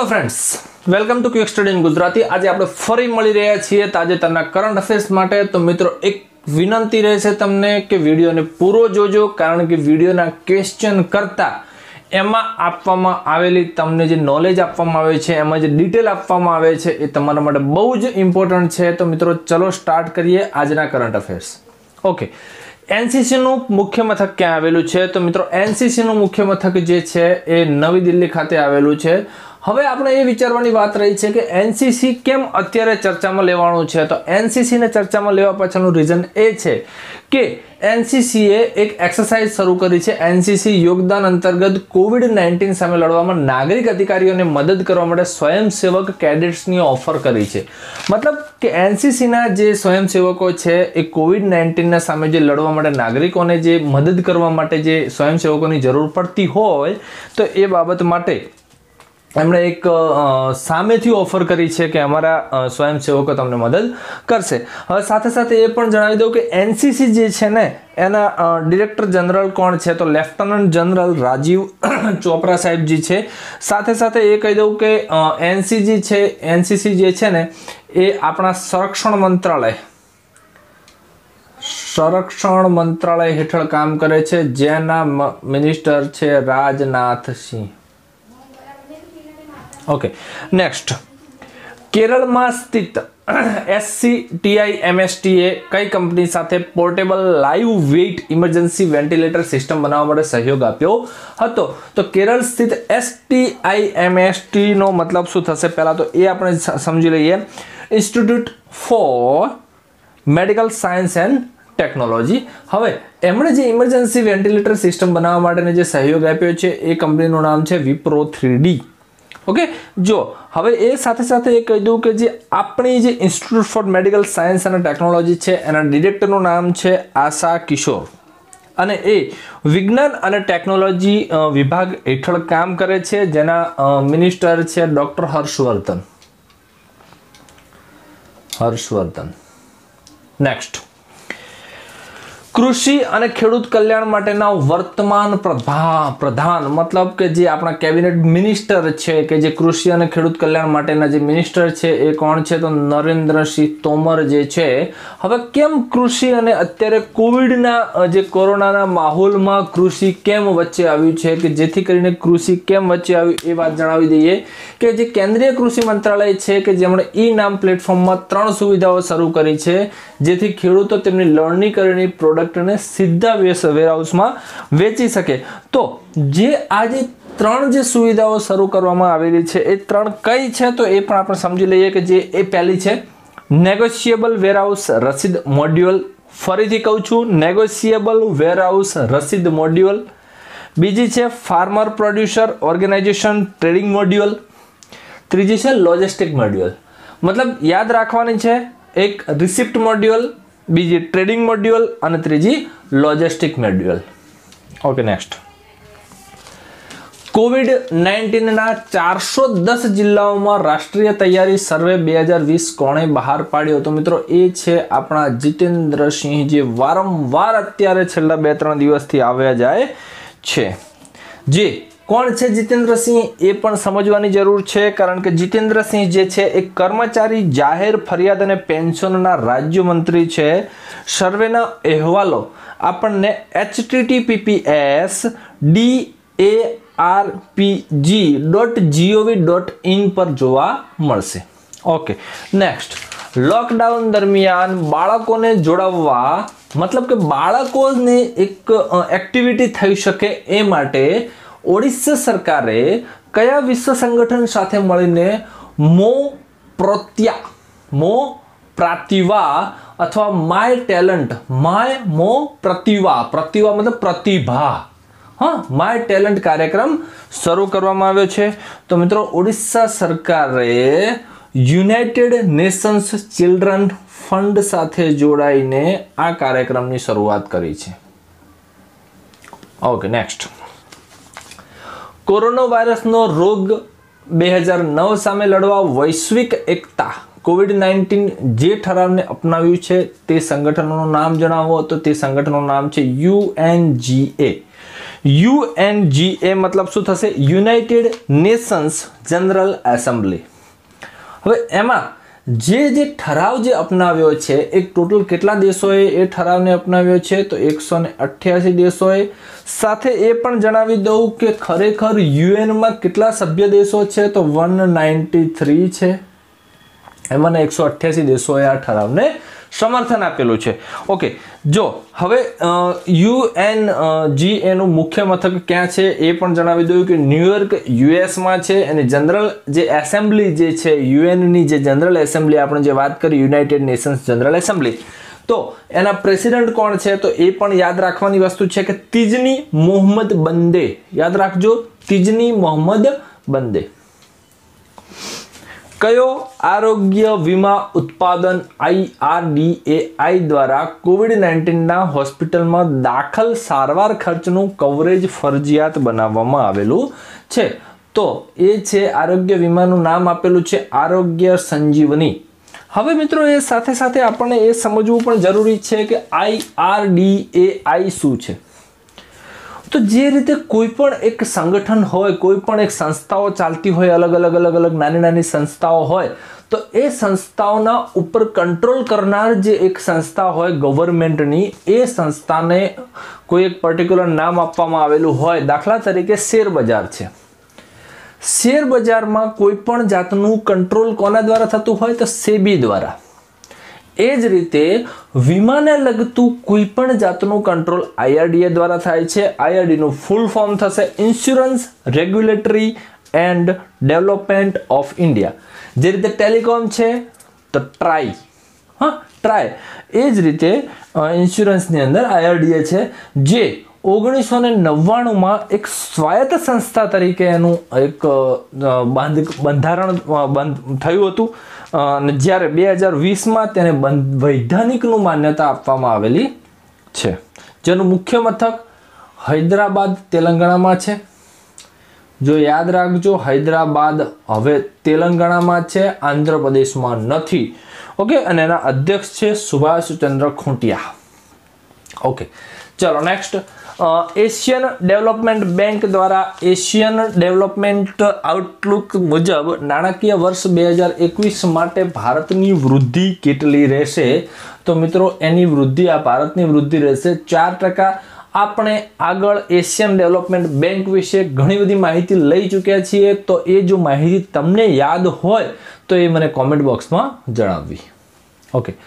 hello friends welcome to quick study in Gujarati આજે આપણે ફરી મળી રહ્યા છીએ તાજેતરના કરંટ અફેર્સ માટે તો મિત્રો એક વિનંતી રહેશે તમને કે વિડીયોને પૂરો જોજો કારણ કે વિડીયોના ક્વેશ્ચન કરતાં એમાં આપવામાં આવેલી તમને જે નોલેજ આપવામાં આવે છે એમાં જે ડિટેલ આપવામાં આવે છે એ તમારા માટે બહુ જ ઇમ્પોર્ટન્ટ છે તો મિત્રો ચલો સ્ટાર્ટ કરીએ આજના કરંટ અફેર્સ ઓકે એનસીસીનું મુખ્ય મથક ક્યાં આવેલું છે તો મિત્રો એનસીસીનું મુખ્ય મથક જે છે એ નવી દિલ્હી ખાતે આવેલું છે હવે આપણે એ વિચારવાની વાત રહી છે કે એનસીસી કેમ અત્યારે ચર્ચામાં લેવાનું છે તો એનસીસીને ચર્ચામાં લેવા પાછળનું રીઝન એ છે કે એનસીસીએ એક એક્સરસાઇઝ શરૂ કરી છે એનસીસી યોગદાન અંતર્ગત કોવિડ નાઇન્ટીન સામે લડવામાં નાગરિક અધિકારીઓને મદદ કરવા માટે સ્વયંસેવક કેડેટ્સની ઓફર કરી છે મતલબ કે એનસીસીના જે સ્વયંસેવકો છે એ કોવિડ નાઇન્ટીનના સામે જે લડવા માટે નાગરિકોને જે મદદ કરવા માટે જે સ્વયંસેવકોની જરૂર પડતી હોય તો એ બાબત માટે એમણે એક સામેથી ઓફર કરી છે કે અમારા સ્વયંસેવકો તમને મદદ કરશે હવે સાથે સાથે એ પણ જણાવી દઉં કે એનસીસી જે છે ને એના ડિરેક્ટર જનરલ કોણ છે તો લેફ્ટનન્ટ જનરલ રાજીવ ચોપરા સાહેબજી છે સાથે સાથે એ કહી દઉં કે એનસીજી છે એનસીસી જે છે ને એ આપણા સંરક્ષણ મંત્રાલય સંરક્ષણ મંત્રાલય હેઠળ કામ કરે છે જેના મિનિસ્ટર છે રાજનાથસિંહ ઓકે નેક્સ્ટ કેરળમાં સ્થિત એસસી ટીઆઈ એમએસટીએ કઈ કંપની સાથે portable light weight emergency ventilator system બનાવવા માટે સહયોગ આપ્યો હતો તો કેરળ સ્થિત એસટીઆઈ એમએસટીનો મતલબ શું થશે પહેલાં તો એ આપણે સમજી લઈએ institute for medical science and technology હવે એમણે જે ઇમરજન્સી વેન્ટિલેટર સિસ્ટમ બનાવવા માટેને જે સહયોગ આપ્યો છે એ કંપનીનું નામ છે વિપ્રો થ્રીડી ઓકે જો હવે એ સાથે સાથે એ કહી દઉં કે જે આપણી જે ઇન્સ્ટિટ્યૂટ ફોર મેડિકલ સાયન્સ અને ટેકનોલોજી છે એના ડિરેક્ટરનું નામ છે આશા કિશોર અને એ વિજ્ઞાન અને ટેકનોલોજી વિભાગ હેઠળ કામ કરે છે જેના મિનિસ્ટર છે ડૉક્ટર હર્ષવર્ધન હર્ષવર્ધન નેક્સ્ટ કૃષિ અને ખેડૂત કલ્યાણ માટેના વર્તમાન પ્રધાન મતલબ કે જે આપણા કેબિનેટ મિનિસ્ટર છે કે જે કૃષિ અને ખેડૂત કલ્યાણ માટેના જે મિનિસ્ટર છે એ કોણ છે તો નરેન્દ્રસિંહ તોમર જે છે હવે કેમ કૃષિ અને અત્યારે કોવિડના જે કોરોનાના માહોલમાં કૃષિ કેમ વચ્ચે આવ્યું છે કે જેથી કરીને કૃષિ કેમ વચ્ચે આવ્યું એ વાત જણાવી દઈએ કે જે કેન્દ્રીય કૃષિ મંત્રાલય છે કે જેમણે ઈ નામ પ્લેટફોર્મમાં ત્રણ સુવિધાઓ શરૂ કરી છે જેથી ખેડૂતો તેમની લણણી કરીને પ્રોડક્ટ કલેક્ટરને સીધા વેરહાઉસમાં વેચી શકે તો જે આજે ત્રણ જે સુવિધાઓ શરૂ કરવામાં આવેલી છે એ ત્રણ કઈ છે તો એ પણ આપણે સમજી લઈએ કે જે એ પહેલી છે નેગોશિયેબલ વેરહાઉસ રસીદ મોડ્યુઅલ ફરીથી કહું છું નેગોશિયેબલ વેરહાઉસ રસીદ મોડ્યુઅલ બીજી છે farmer producer organisation trading module ત્રીજી છે લોજિસ્ટિક મોડ્યુઅલ મતલબ યાદ રાખવાની છે એક રિસિપ્ટ મોડ્યુઅલ બીજી ટ્રેડિંગ મોડ્યુઅલ અને ત્રીજી logistic module okay next Covid નાઇન્ટીનના ચારસો દસ જિલ્લાઓમાં રાષ્ટ્રીય તૈયારી સર્વે બે હજાર વીસ કોણે બહાર પાડ્યો તો મિત્રો એ છે આપણા જીતેન્દ્રસિંહ જે વારંવાર અત્યારે છેલ્લા બે ત્રણ દિવસથી આવ્યા જાય છે જે કોણ છે જીતેન્દ્રસિંહ એ પણ સમજવાની જરૂર છે કારણ કે જીતેન્દ્રસિંહ જે છે એ કર્મચારી જાહેર ફરિયાદ અને પેન્શનના રાજ્યમંત્રી છે સર્વેના અહેવાલો આપણને HTTPS D A R PG dot gov dot in પર જોવા મળશે ઓકે નેક્સ્ટ લોકડાઉન દરમિયાન બાળકોને જોડાવવા મતલબ કે બાળકોને એક એક્ટિવિટી થઈ શકે એ માટે ઓડિશા સરકારે કયા વિશ્વ સંગઠન સાથે મળીને મો પ્રત્યા મો પ્રાતિવા અથવા માય ટેલેન્ટ માય મો પ્રતિવા પ્રતિવા મતલબ પ્રતિભા હા માય ટેલેન્ટ કાર્યક્રમ શરૂ કરવામાં આવ્યો છે તો મિત્રો ઓડિશા સરકારે યુનાઇટેડ નેશન્સ ચિલ્ડ્રન ફંડ સાથે જોડાઈને આ કાર્યક્રમની શરૂઆત કરી છે ઓકે નેક્સ્ટ કોરોના વાયરસનો રોગ બે હજાર નવ સામે લડવા વૈશ્વિક એકતા કોવિડ નાઇન્ટીન જે ઠરાવને અપનાવ્યું છે તે સંગઠનનું નામ જણાવો તો તે સંગઠનનું નામ છે યુએનજીએ યુએનજીએ મતલબ શું થશે યુનાઇટેડ નેશન્સ જનરલ એસેમ્બલી હવે એમાં જે જે ઠરાવ જે અપનાવ્યો છે એ ટોટલ કેટલા દેશોએ એ ઠરાવને અપનાવ્યો છે તો એકસો ને અઠ્યાસી દેશોએ સાથે એ પણ જણાવી દઉં કે ખરેખર યુએનમાં કેટલા સભ્ય દેશો છે તો વન નાઇન્ટી થ્રી છે એમાંના એકસો અઠ્યાસી દેશોએ આ ઠરાવને સમર્થન આપેલું છે ઓકે જો હવે યુએન જી એનું મુખ્ય મથક ક્યાં છે એ પણ જણાવી દઉં કે ન્યુયોર્ક યુએસમાં છે અને જનરલ જે એસેમ્બલી જે છે યુએનની જે જનરલ એસેમ્બલી આપણે જે વાત કરી યુનાઇટેડ નેશન્સ જનરલ એસેમ્બલી તો એના પ્રેસિડેન્ટ કોણ છે તો એ પણ યાદ રાખવાની વસ્તુ છે કે તિજની મોહમ્મદ બંદે યાદ રાખજો તિજની મોહમ્મદ બંદે કયો આરોગ્ય વીમા ઉત્પાદન આઈઆરડીએઆઈ દ્વારા કોવિડ નાઇન્ટીનના હોસ્પિટલમાં દાખલ સારવાર ખર્ચનું કવરેજ ફરજિયાત બનાવવામાં આવેલું છે તો એ છે આરોગ્ય વીમાનું નામ આપેલું છે આરોગ્ય સંજીવની હવે મિત્રો એ સાથે સાથે આપણને એ સમજવું પણ જરૂરી છે કે આઈ શું છે તો જે રીતે કોઈ પણ એક સંગઠન હોય કોઈ પણ એક સંસ્થાઓ ચાલતી હોય અલગ અલગ અલગ અલગ નાની નાની સંસ્થાઓ હોય તો એ સંસ્થાઓના ઉપર કંટ્રોલ કરનાર જે એક સંસ્થા હોય ગવર્મેન્ટની એ સંસ્થાને કોઈ એક પર્ટિક્યુલર નામ આપવામાં આવેલું હોય દાખલા તરીકે શેર બજાર છે શેર બજારમાં કોઈ પણ જાતનું કંટ્રોલ કોના દ્વારા થતું હોય તો સેબી દ્વારા એ જ રીતે વીમાને લગતું કોઈ પણ જાતનું કંટ્રોલ આઈઆરડીએ દ્વારા થાય છે આઈઆરડીનું ફૂલ ફોર્મ થશે insurance regulatory and development of India જે રીતે ટેલિકોમ છે તો ટ્રાય હા ટ્રાય એ જ રીતે ઇન્સ્યોરન્સની અંદર આઈઆરડીએ છે જે ઓગણીસો ને નવ્વાણુંમાં એક સ્વાયત્ત સંસ્થા તરીકે એનું એક બંધ બંધારણ બંધ થયું હતું અને જ્યારે બે હજાર વીસમાં તેને વૈધાનિકનું માન્યતા આપવામાં આવેલી છે જેનું મુખ્ય મથક હૈદરાબાદ તેલંગાણામાં છે જો યાદ રાખજો હૈદરાબાદ હવે તેલંગાણામાં છે આંધ્રપ્રદેશમાં નથી ઓકે અને એના અધ્યક્ષ છે સુભાષચંદ્ર ખૂંટિયા ઓકે ચલો નેક્સ્ટ એશિયન ડેવલપમેન્ટ બેંક દ્વારા એશિયન ડેવલપમેન્ટ આઉટલુક મુજબ નાણાકીય વર્ષ બે હજાર એકવીસ માટે ભારતની વૃદ્ધિ કેટલી રહેશે તો મિત્રો એની વૃદ્ધિ આ ભારતની વૃદ્ધિ રહેશે ચાર ટકા આપણે આગળ એશિયન ડેવલપમેન્ટ બેંક વિશે ઘણી બધી માહિતી લઈ ચૂક્યા છીએ તો એ જો માહિતી તમને યાદ હોય તો એ મને કોમેન્ટ બોક્સમાં જણાવવી ઓકે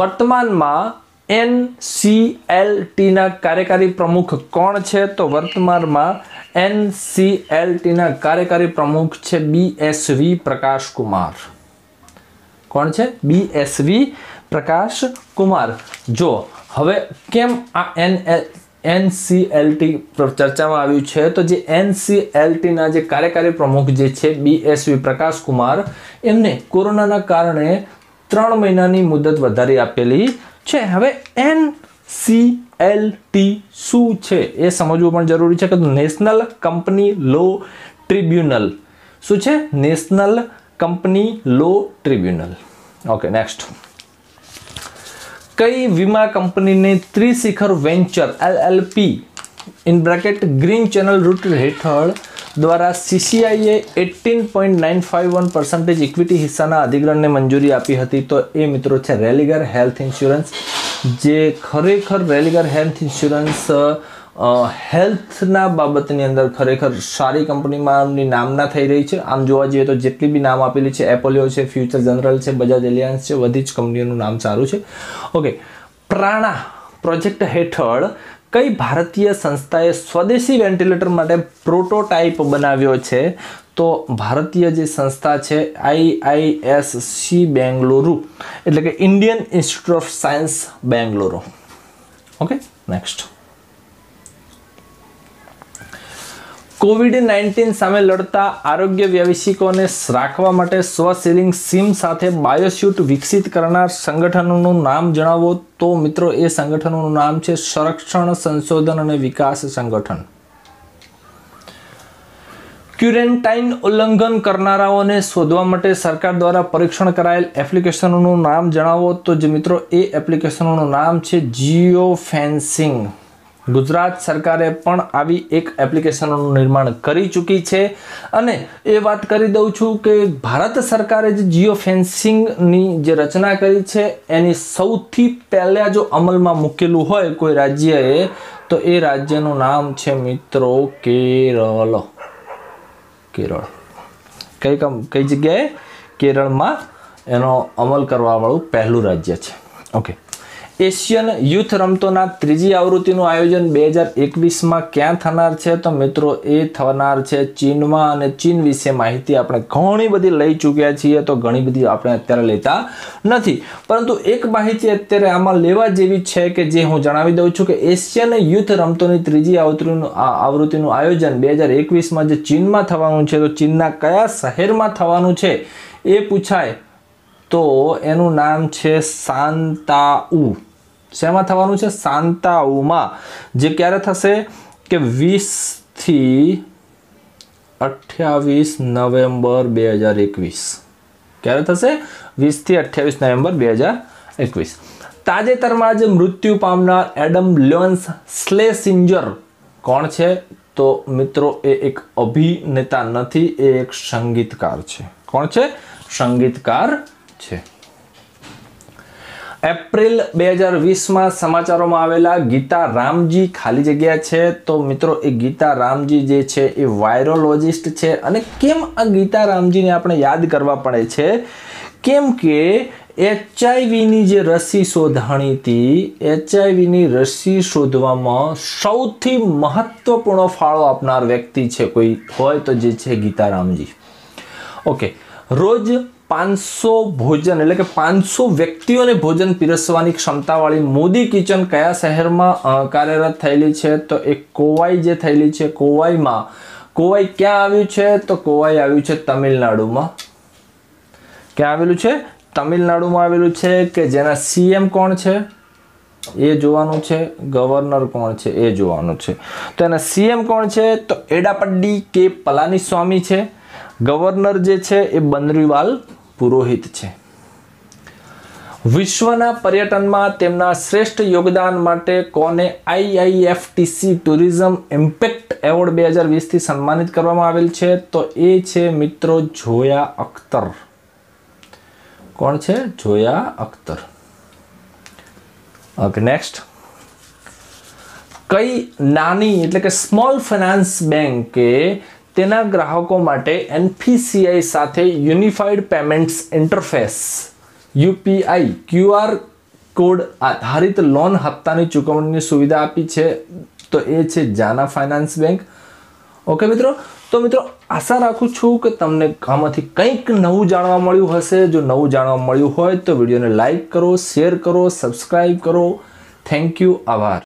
વર્તમાનમાં ટીના કાર્યકારી પ્રમુખ કોણ છે તો વર્તમાનમાં એનસીએલટીના કાર્યકારી પ્રમુખ છે બીએસવી પ્રકાશ કુમાર કોણ છે બીએસવી પ્રકાશ કુમાર જો હવે કેમ આ એન એન એનસીએલટી ચર્ચામાં આવ્યું છે તો જે એનસીએલટીના જે કાર્યકારી પ્રમુખ જે છે બીએસવી પ્રકાશ કુમાર એમને કોરોનાના કારણે ત્રણ મહિનાની મુદત વધારી આપેલી છે હવે એન સી એલ ટી શું છે એ સમજવું પણ જરૂરી છે કે નેશનલ કંપની લો ટ્રિબ્યુનલ શું છે national company law tribunal okay next કઈ વીમા કંપનીને Trishikhar venture L LLP in bracket green channel route હેઠળ દ્વારા સીસીઆઈએ eighteen point nine five one percentage equity હિસ્સાના અધિગ્રહણને મંજૂરી આપી હતી તો એ મિત્રો છે રેલિગર હેલ્થ ઇન્સ્યોરન્સ જે ખરેખર રેલિગર હેલ્થ ઇન્સ્યોરન્સ હેલ્થના બાબતની અંદર ખરેખર સારી કંપનીમાંની નામના થઈ રહી છે આમ જોવા જઈએ તો જેટલી બી નામ આપેલી છે એપોલિયો છે ફ્યુચર જનરલ છે બજાજ એલિયન્સ છે બધી જ કંપનીઓનું નામ સારું છે ઓકે પ્રાણા પ્રોજેક્ટ હેઠળ કઈ ભારતીય સંસ્થાએ સ્વદેશી વેન્ટિલેટર માટે પ્રોટોટાઇપ બનાવ્યો છે તો ભારતીય જે સંસ્થા છે આઈઆઈએસસી બેંગલુરુ એટલે કે Indian institute of science Bengaluru okay next Covid nineteen સામે લડતા આરોગ્ય વ્યવસાયિકોને રાખવા માટે સ્વ સ્વસેલિંગ સિમ સાથે બાયોસ્યુટ વિકસિત કરનાર સંગઠનોનું નામ જણાવો તો મિત્રો એ સંગઠનોનું નામ છે સંરક્ષણ સંશોધન અને વિકાસ સંગઠન ક્યુરેન્ટાઇન ઉલ્લંઘન કરનારાઓને શોધવા માટે સરકાર દ્વારા પરીક્ષણ કરાયેલ એપ્લિકેશનોનું નામ જણાવો તો જે મિત્રો એ એપ્લિકેશનોનું નામ છે જીઓ ફેન્સિંગ ગુજરાત સરકારે પણ આવી એક એપ્લિકેશનોનું નિર્માણ કરી ચૂકી છે અને એ વાત કરી દઉં છું કે ભારત સરકારે જે જીઓ ફેન્સિંગની જે રચના કરી છે એની સૌથી પહેલાં જો અમલમાં મૂકેલું હોય કોઈ રાજ્યએ તો એ રાજ્યનું નામ છે મિત્રો કેરળ કેરળ કઈ કઈ જગ્યાએ કેરળમાં એનો અમલ કરવાવાળું પહેલું રાજ્ય છે ઓકે એશિયન યુથ રમતોના ત્રીજી આવૃત્તિનું આયોજન બે હજાર એકવીસમાં ક્યાં થનાર છે તો મિત્રો એ થનાર છે ચીનમાં અને ચીન વિશે માહિતી આપણે ઘણી બધી લઈ ચૂક્યા છીએ તો ઘણી બધી આપણે અત્યારે લેતા નથી પરંતુ એક માહિતી અત્યારે આમાં લેવા જેવી છે કે જે હું જણાવી દઉં છું કે એશિયન યુથ રમતોની ત્રીજી આવૃત્તિનું આવૃત્તિનું આયોજન બે હજાર એકવીસમાં જે ચીનમાં થવાનું છે તો ચીનના કયા શહેરમાં થવાનું છે એ પૂછાય તો એનું નામ છે સાંતાઉ શેમાં થવાનું છે સાંતાઉમાં જે ક્યારે થશે કે વીસથી અઠ્યાવીસ નવેમ્બર બે હજાર એકવીસ ક્યારે થશે વીસથી અઠ્યાવીસ નવેમ્બર બે હજાર એકવીસ તાજેતરમાં જ મૃત્યુ પામનાર એડમ લ્યોન્સ સ્લેસિન્જર કોણ છે તો મિત્રો એ એક અભિનેતા નથી એ એક સંગીતકાર છે કોણ છે સંગીતકાર છે એપ્રિલ બે હજાર વીસમાં સમાચારોમાં આવેલા ગીતા રામજી ખાલી જગ્યા છે તો મિત્રો એ ગીતા રામજી જે છે એ વાયરોલોજિસ્ટ છે અને કેમ આ ગીતા રામજીને આપણે યાદ કરવા પડે છે કેમ કે એચઆઈવીની જે રસી શોધાણી હતી એચઆઈવીની રસી શોધવામાં સૌથી મહત્વપૂર્ણ ફાળો આપનાર વ્યક્તિ છે કોઈ હોય તો જે છે ગીતારામજી ઓકે રોજ પાંચસો ભોજન એટલે કે પાંચસો વ્યક્તિઓને ભોજન પીરસવાની ક્ષમતાવાળી મોદી કિચન કયા શહેરમાં કાર્યરત થયેલી છે તો એ કોવાઈ જે થયેલી છે કોવાઈમાં કોવાઈ ક્યાં આવ્યું છે તો કોવાઈ આવ્યું છે તમિલનાડુમાં ક્યાં આવેલું છે તમિલનાડુમાં આવેલું છે કે જેના સીએમ કોણ છે એ જોવાનું છે ગવર્નર કોણ છે એ જોવાનું છે તો એના સીએમ કોણ છે તો એડાપડ્ડી કે પલાની સ્વામી છે ગવર્નર જે છે એ બનરીવાલ પુરોહિત છે વિશ્વના પર્યટનમાં તેમના શ્રેષ્ઠ યોગદાન માટે કોને આઈઆઈએફટીસી ટુરિઝમ ઇમ્પેક્ટ એવોર્ડ બે હજાર વીસથી સન્માનિત કરવામાં આવેલ છે તો એ છે મિત્રો જોયા અખ્તર કોણ છે જોયા અખ્તર ઓકે નેક્સ્ટ કઈ નાની એટલે કે સ્મોલ ફાઇનાન્સ બેંકે તેના ગ્રાહકો માટે એનપીસીઆઈ સાથે unified payments interface UPI QR code આધારિત લોન હપ્તાની ચુકવણીની સુવિધા આપી છે તો એ છે જાના ફાઇનાન્સ બેંક ઓકે મિત્રો તો મિત્રો આશા રાખું છું કે તમને આમાંથી કંઈક નવું જાણવા મળ્યું હશે જો નવું જાણવા મળ્યું હોય તો વિડીયોને લાઇક કરો શેર કરો સબસ્ક્રાઈબ કરો થેન્ક યુ આભાર